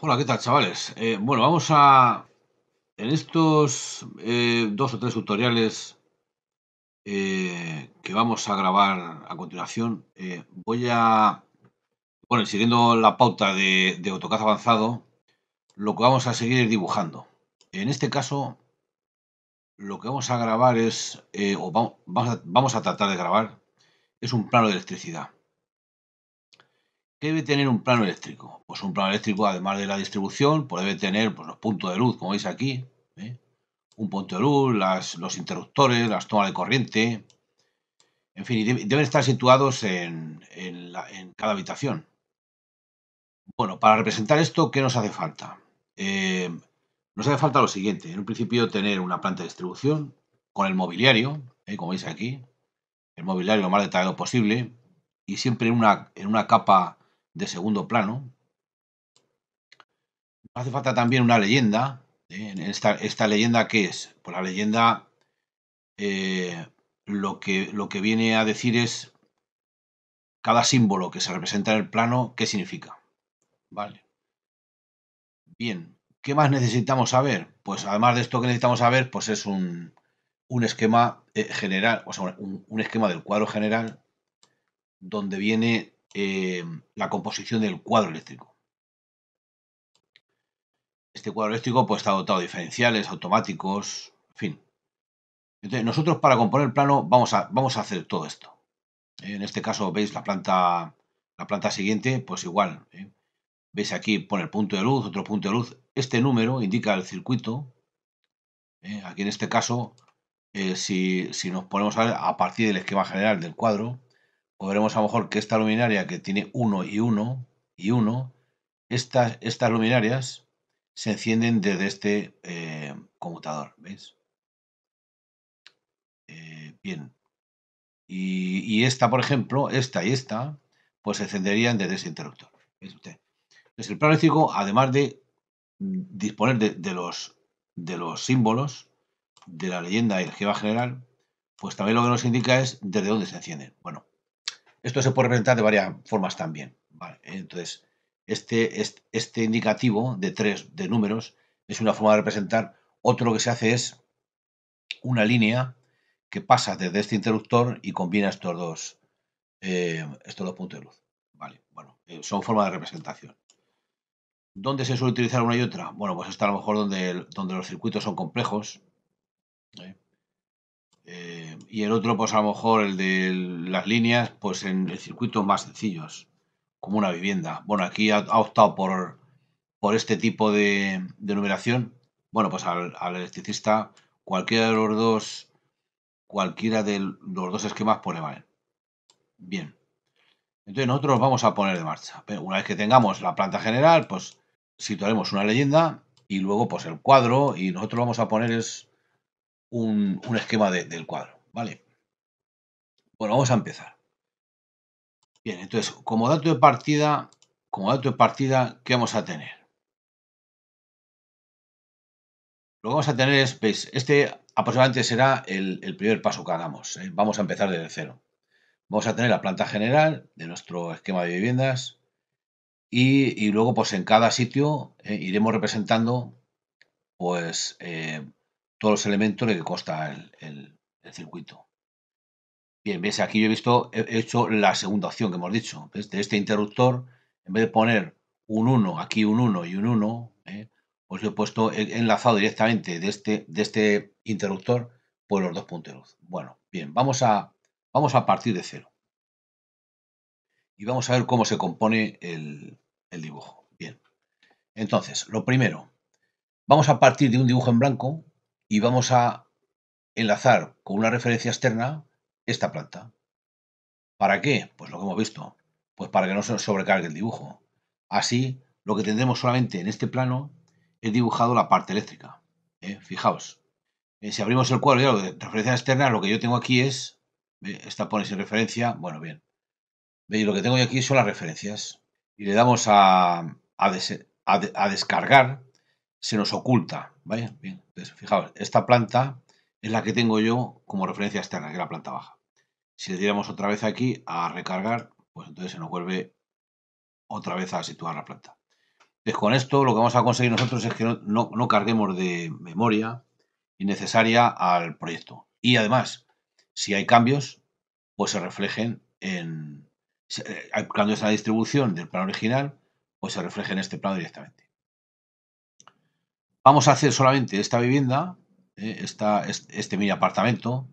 Hola, ¿qué tal chavales? Eh, bueno, vamos a... En estos eh, dos o tres tutoriales eh, que vamos a grabar a continuación, voy a... Bueno, siguiendo la pauta de, de AutoCAD avanzado, lo que vamos a seguir dibujando. En este caso, lo que vamos a grabar es, o vamos a tratar de grabar, es un plano de electricidad. ¿Qué debe tener un plano eléctrico? Pues un plano eléctrico, además de la distribución, pues debe tener pues, los puntos de luz, como veis aquí. ¿eh? Un punto de luz, las, los interruptores, las tomas de corriente. En fin, deben estar situados en, cada habitación. Bueno, para representar esto, ¿qué nos hace falta? Eh, nos hace falta lo siguiente. En un principio, tener una planta de distribución con el mobiliario, ¿eh? como veis aquí. El mobiliario lo más detallado posible. Y siempre una, en una capa de segundo plano. hace falta también una leyenda. ¿eh? Esta, leyenda qué es? Pues la leyenda eh, lo, que, lo que viene a decir es cada símbolo que se representa en el plano, qué significa. Vale. Bien, ¿qué más necesitamos saber? Pues además de esto que necesitamos saber, pues es un, esquema eh, general, o sea, un, esquema del cuadro general donde viene eh, la composición del cuadro eléctrico. Este cuadro eléctrico pues, está dotado de diferenciales, automáticos, en fin. Entonces, nosotros para componer el plano vamos a, vamos a hacer todo esto. En este caso veis la planta, la planta siguiente, pues igual. ¿eh? Veis aquí pone el punto de luz, otro punto de luz. Este número indica el circuito. ¿eh? Aquí en este caso, si, si, nos ponemos a partir del esquema general del cuadro, o veremos a lo mejor que esta luminaria que tiene 1 y 1 y 1, estas, estas luminarias se encienden desde este eh, conmutador, ¿veis? Eh, bien. Y, esta, por ejemplo, esta y esta, pues se encenderían desde ese interruptor. ¿Veis usted? Entonces, el plano eléctrico, además de mm, disponer de, los, de los símbolos de la leyenda y el algebra general, pues también lo que nos indica es desde dónde se encienden. Bueno, esto se puede representar de varias formas también. Vale, entonces, este, este, indicativo de tres de números es una forma de representar. Otro que se hace es una línea que pasa desde este interruptor y combina estos dos, eh, estos dos puntos de luz. Vale, bueno, eh, son formas de representación. ¿Dónde se suele utilizar una y otra? Bueno, pues está a lo mejor donde, donde los circuitos son complejos. ¿eh? Eh, y el otro, pues a lo mejor el de las líneas, pues en el circuito más sencillos, como una vivienda. Bueno, aquí ha, optado por, por este tipo de, numeración. Bueno, pues al, electricista, cualquiera de los dos, cualquiera de los dos esquemas, pone pues, vale. Bien. Entonces nosotros vamos a poner de marcha. Una vez que tengamos la planta general, pues situaremos una leyenda y luego pues el cuadro y nosotros vamos a poner es un, esquema del cuadro, ¿vale? Bueno, vamos a empezar. Bien, entonces, como dato de partida, como dato de partida, ¿qué vamos a tener? Lo que vamos a tener es, veis, este aproximadamente será el, primer paso que hagamos. ¿eh? Vamos a empezar desde cero. Vamos a tener la planta general de nuestro esquema de viviendas y, luego pues en cada sitio ¿eh? iremos representando pues eh, todos los elementos de que consta el, el, circuito. Bien, ves, aquí yo he visto, he hecho la segunda opción que hemos dicho. ¿ves? De este interruptor, en vez de poner un 1, aquí un 1 y un 1, os ¿eh? pues he puesto, he enlazado directamente de este, de este interruptor por los dos punteros. Bueno, bien, vamos a, vamos a partir de cero. Y vamos a ver cómo se compone el, el dibujo. Bien, entonces, lo primero, vamos a partir de un dibujo en blanco, y vamos a enlazar con una referencia externa esta planta. ¿Para qué? Pues lo que hemos visto. Pues para que no se sobrecargue el dibujo. Así, lo que tendremos solamente en este plano es dibujado la parte eléctrica. ¿eh? Fijaos. Eh, si abrimos el cuadro de referencia externa, lo que yo tengo aquí es... Esta pone sin referencia. Bueno, bien. ¿Veis? Lo que tengo yo aquí son las referencias. Y le damos a descargar se nos oculta. ¿Vale? Bien, fijaos, esta planta es la que tengo yo como referencia externa, que es la planta baja. Si le diéramos otra vez aquí a recargar, pues entonces se nos vuelve otra vez a situar la planta. Entonces, con esto lo que vamos a conseguir nosotros es que no, no, carguemos de memoria innecesaria al proyecto. Y además, si hay cambios, pues se reflejen en... Hay eh, cambios la distribución del plano original, pues se reflejen en este plano directamente. Vamos a hacer solamente esta vivienda, eh, este, mini apartamento.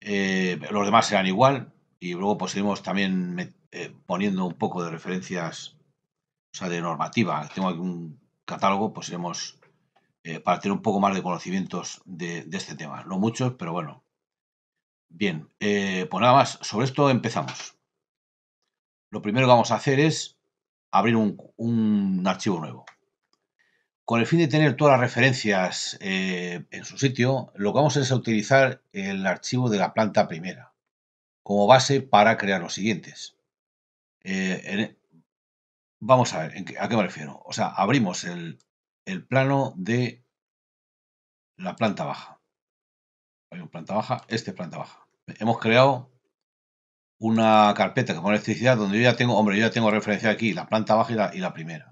Eh, los demás serán igual. Y luego pues iremos también eh, poniendo un poco de referencias, o sea, de normativa. Tengo aquí un catálogo, pues iremos para tener un poco más de conocimientos de, este tema. No muchos, pero bueno. Bien, pues nada más. Sobre esto empezamos. Lo primero que vamos a hacer es abrir un archivo nuevo. Con el fin de tener todas las referencias eh, en su sitio, lo que vamos a hacer es utilizar el archivo de la planta primera como base para crear los siguientes. Eh, e, vamos a ver a qué me refiero. O sea, abrimos el, plano de la planta baja. Hay un planta baja, este es planta baja. Hemos creado una carpeta que electricidad donde yo ya tengo, hombre, yo ya tengo referencia aquí, la planta baja y la primera.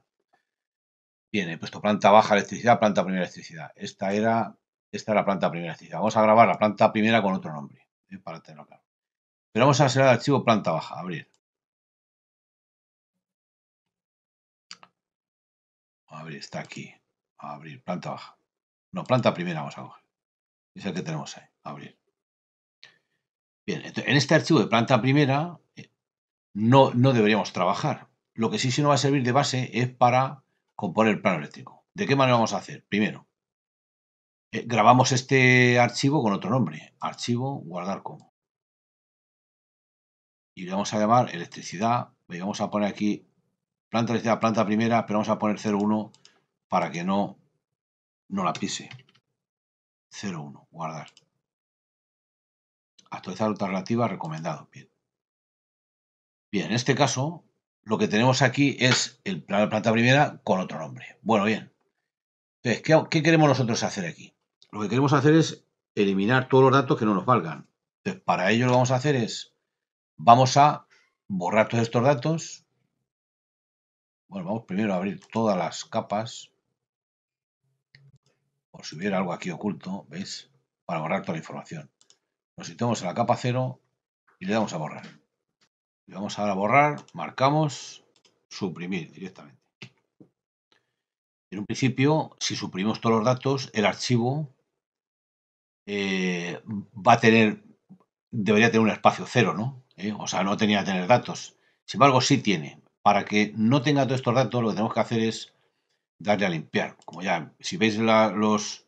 Bien, he puesto planta baja electricidad, planta primera electricidad. Esta era, esta la planta primera electricidad. Vamos a grabar la planta primera con otro nombre, eh, para tenerlo claro. Pero vamos a hacer el archivo planta baja, abrir. Abrir, está aquí. Abrir, planta baja. No, planta primera vamos a coger. Es el que tenemos ahí, abrir. Bien, en este archivo de planta primera eh, no, no deberíamos trabajar. Lo que sí se nos va a servir de base es para componer el plano eléctrico. ¿De qué manera vamos a hacer? Primero, eh, grabamos este archivo con otro nombre, archivo guardar como. Y le vamos a llamar electricidad, vamos a poner aquí planta electricidad, planta primera, pero vamos a poner 01 para que no, no la pise. 01, guardar. Actualizar otra relativa, recomendado. Bien. Bien, en este caso lo que tenemos aquí es el la planta primera con otro nombre. Bueno, bien. Entonces, ¿qué, queremos nosotros hacer aquí? Lo que queremos hacer es eliminar todos los datos que no nos valgan. Entonces, para ello lo que vamos a hacer es, vamos a borrar todos estos datos. Bueno, vamos primero a abrir todas las capas. Por si hubiera algo aquí oculto, ¿veis? Para borrar toda la información. Nos situamos en la capa 0 y le damos a borrar vamos a borrar, marcamos, suprimir directamente. En un principio, si suprimimos todos los datos, el archivo eh, va a tener, debería tener un espacio cero, ¿no? ¿Eh? O sea, no tenía que tener datos. Sin embargo, sí tiene. Para que no tenga todos estos datos, lo que tenemos que hacer es darle a limpiar. Como ya, si veis los,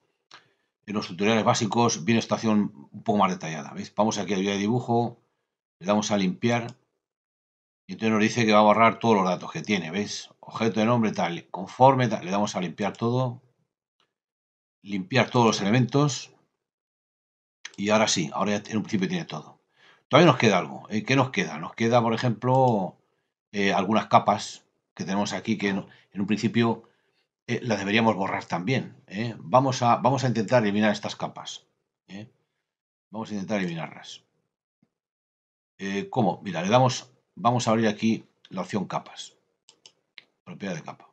en los tutoriales básicos, viene esta acción un poco más detallada. ¿Veis? Vamos aquí a guía de dibujo, le damos a limpiar entonces nos dice que va a borrar todos los datos que tiene, ¿ves? Objeto de nombre tal, conforme tal. Le damos a limpiar todo. Limpiar todos los elementos. Y ahora sí, ahora en un principio tiene todo. Todavía nos queda algo. Eh, ¿Qué nos queda? Nos queda, por ejemplo, eh, algunas capas que tenemos aquí que en, un principio eh, las deberíamos borrar también. Vamos, a, vamos a intentar eliminar estas capas. Vamos a intentar eliminarlas. ¿Cómo? Mira, le damos vamos a abrir aquí la opción capas, propiedad de capa.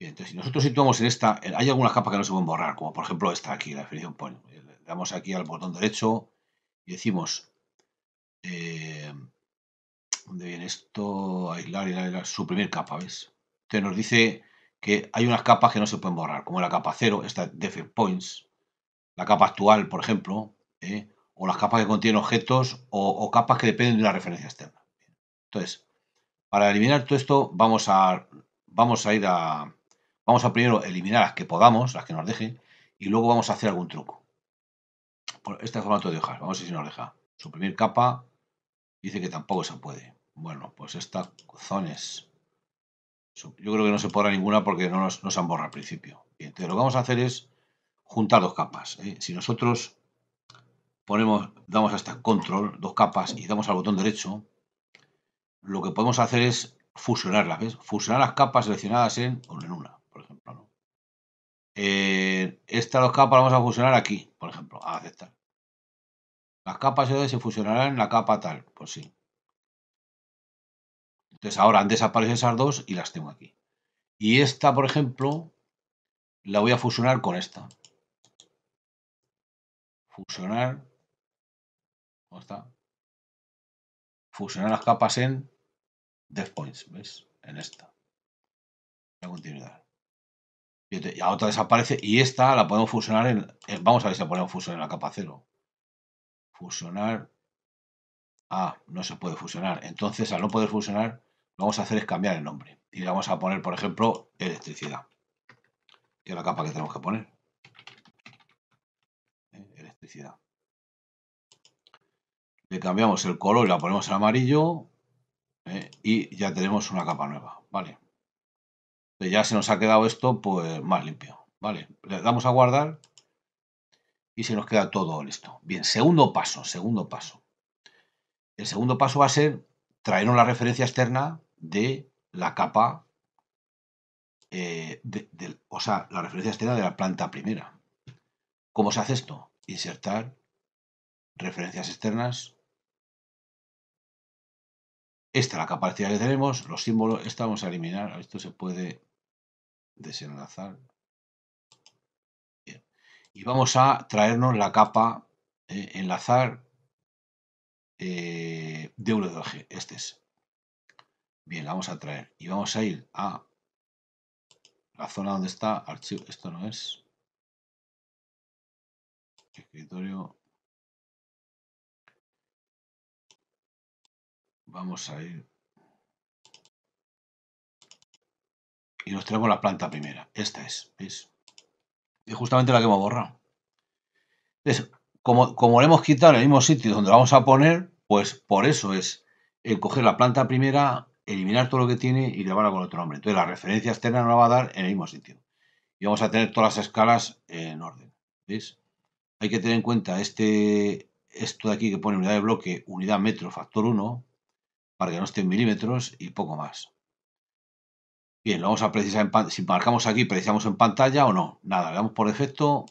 Bien, entonces, si nosotros situamos en esta, hay algunas capas que no se pueden borrar, como por ejemplo esta aquí, la definición point. Eh, le damos aquí al botón derecho y decimos, eh, ¿dónde viene esto? Aislar, y la suprimir capa, ¿ves? Entonces nos dice que hay unas capas que no se pueden borrar, como la capa 0, esta defect points, la capa actual, por ejemplo, eh, o las capas que contienen objetos o, capas que dependen de una referencia externa. Entonces, para eliminar todo esto, vamos a, vamos a ir a... Vamos a primero eliminar las que podamos, las que nos dejen, y luego vamos a hacer algún truco. Por este formato de hojas, vamos a ver si nos deja. Suprimir capa, dice que tampoco se puede. Bueno, pues estas zonas... yo creo que no se podrá ninguna porque no, nos, no se han borrado al principio. Entonces lo que vamos a hacer es juntar dos capas. ¿eh? Si nosotros ponemos, damos hasta control, dos capas y damos al botón derecho, lo que podemos hacer es fusionarlas, ¿ves? Fusionar las capas seleccionadas en, una, por ejemplo. ¿no? Eh, estas dos capas las vamos a fusionar aquí, por ejemplo, a aceptar. Las capas se fusionarán en la capa tal, pues sí. Entonces ahora han desaparecido esas dos y las tengo aquí. Y esta, por ejemplo, la voy a fusionar con esta. Fusionar está. Fusionar las capas en Death points, ¿ves? En esta. La continuidad. Y la otra desaparece y esta la podemos fusionar en... Vamos a ver si la podemos fusionar en la capa cero Fusionar... Ah, no se puede fusionar. Entonces, al no poder fusionar, lo vamos a hacer es cambiar el nombre. Y le vamos a poner, por ejemplo, electricidad. Que es la capa que tenemos que poner. ¿Eh? Electricidad. Le cambiamos el color y la ponemos en amarillo. Eh, y ya tenemos una capa nueva. Vale. Ya se nos ha quedado esto pues más limpio. Vale. Le damos a guardar. Y se nos queda todo listo. Bien, segundo paso, segundo paso. El segundo paso va a ser traernos la referencia externa de la capa, eh, o sea, la referencia externa de la planta primera. ¿Cómo se hace esto? Insertar referencias externas esta es la capacidad que tenemos, los símbolos, esta vamos a eliminar, esto se puede desenlazar. Bien. Y vamos a traernos la capa, eh, enlazar eh, DWG, este es. Bien, la vamos a traer y vamos a ir a la zona donde está archivo, esto no es, escritorio, Vamos a ir. Y nos traemos la planta primera. Esta es, ¿veis? Y justamente la que hemos borrado. Entonces, como, como le hemos quitado el mismo sitio donde vamos a poner, pues por eso es el coger la planta primera, eliminar todo lo que tiene y llevarla con otro nombre. Entonces la referencia externa nos la va a dar en el mismo sitio. Y vamos a tener todas las escalas en orden. ¿Veis? Hay que tener en cuenta este, esto de aquí que pone unidad de bloque, unidad metro, factor 1, para que no esté en milímetros y poco más. Bien, lo vamos a precisar en pantalla. si marcamos aquí, precisamos en pantalla o no. Nada, le damos por defecto.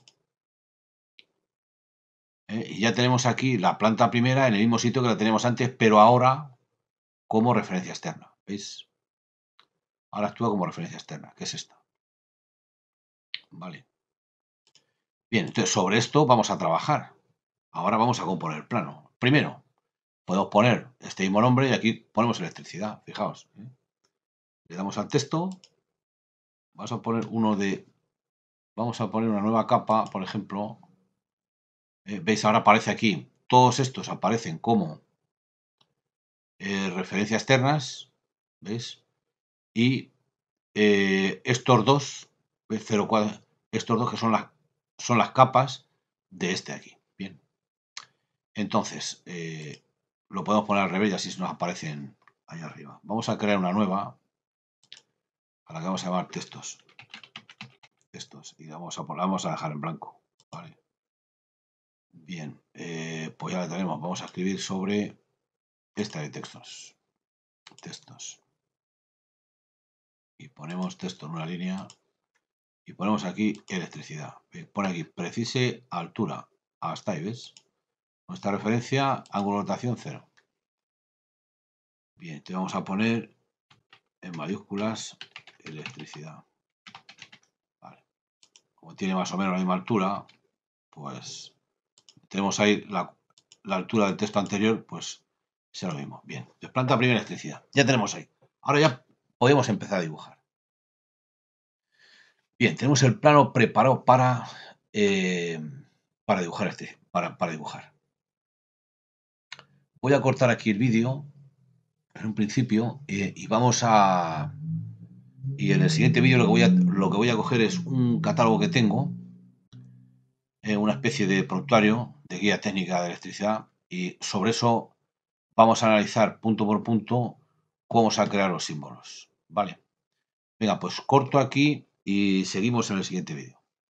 Eh, y ya tenemos aquí la planta primera en el mismo sitio que la teníamos antes, pero ahora como referencia externa. ¿Veis? Ahora actúa como referencia externa, que es esta. Vale. Bien, entonces sobre esto vamos a trabajar. Ahora vamos a componer el plano. Primero, podemos poner este mismo nombre y aquí ponemos electricidad, fijaos. ¿eh? Le damos al texto, vamos a poner uno de, vamos a poner una nueva capa, por ejemplo, eh, veis ahora aparece aquí, todos estos aparecen como eh, referencias externas, ¿veis? Y estos dos, 04, estos dos que son las, son las capas de este aquí. Bien. Entonces, lo podemos poner al revés y así nos aparecen ahí arriba. Vamos a crear una nueva a la que vamos a llamar textos. Textos. Y la vamos a, vamos a dejar en blanco. Vale. Bien, eh, pues ya la tenemos. Vamos a escribir sobre esta de textos. Textos. Y ponemos texto en una línea. Y ponemos aquí electricidad. Pone aquí precise altura. Hasta ahí, ¿ves? Nuestra referencia, ángulo de rotación 0. Bien, te vamos a poner en mayúsculas electricidad. Como tiene más o menos la misma altura, pues tenemos ahí la, altura del texto anterior, pues será lo mismo. Bien, pues planta primera electricidad. Ya tenemos ahí. Ahora ya podemos empezar a dibujar. Bien, tenemos el plano preparado para, eh, para dibujar este, para dibujar. Voy a cortar aquí el vídeo en un principio eh, y vamos a... Y en el siguiente vídeo lo, que voy a, lo que voy a coger es un catálogo que tengo, eh, una especie de productuario de guía técnica de electricidad y sobre eso vamos a analizar punto por punto cómo se han creado los símbolos. Vale. Venga, pues corto aquí y seguimos en el siguiente vídeo.